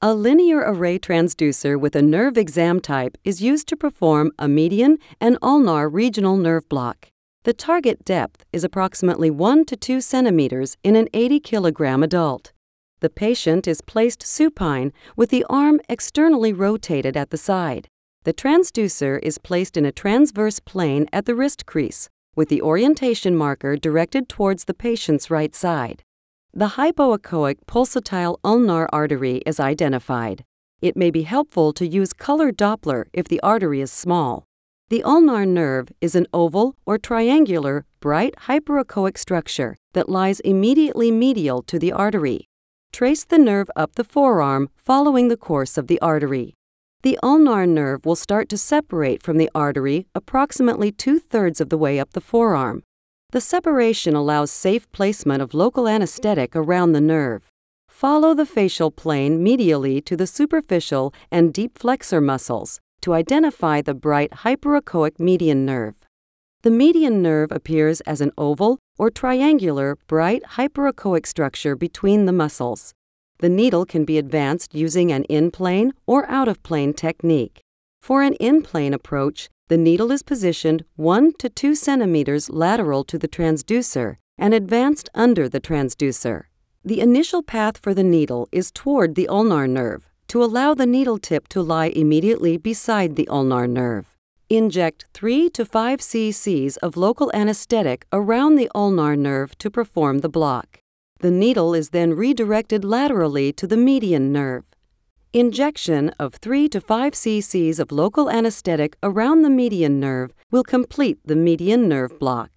A linear array transducer with a nerve exam type is used to perform a median and ulnar regional nerve block. The target depth is approximately 1 to 2 centimeters in an 80 kilogram adult. The patient is placed supine with the arm externally rotated at the side. The transducer is placed in a transverse plane at the wrist crease with the orientation marker directed towards the patient's right side. The hypoechoic pulsatile ulnar artery is identified. It may be helpful to use color Doppler if the artery is small. The ulnar nerve is an oval or triangular, bright hyperechoic structure that lies immediately medial to the artery. Trace the nerve up the forearm following the course of the artery. The ulnar nerve will start to separate from the artery approximately two thirds of the way up the forearm. The separation allows safe placement of local anesthetic around the nerve. Follow the facial plane medially to the superficial and deep flexor muscles to identify the bright hyperechoic median nerve. The median nerve appears as an oval or triangular bright hyperechoic structure between the muscles. The needle can be advanced using an in-plane or out-of-plane technique. For an in plane approach, the needle is positioned 1 to 2 centimeters lateral to the transducer and advanced under the transducer. The initial path for the needle is toward the ulnar nerve to allow the needle tip to lie immediately beside the ulnar nerve. Inject 3 to 5 cc's of local anesthetic around the ulnar nerve to perform the block. The needle is then redirected laterally to the median nerve. Injection of 3 to 5 cc's of local anesthetic around the median nerve will complete the median nerve block.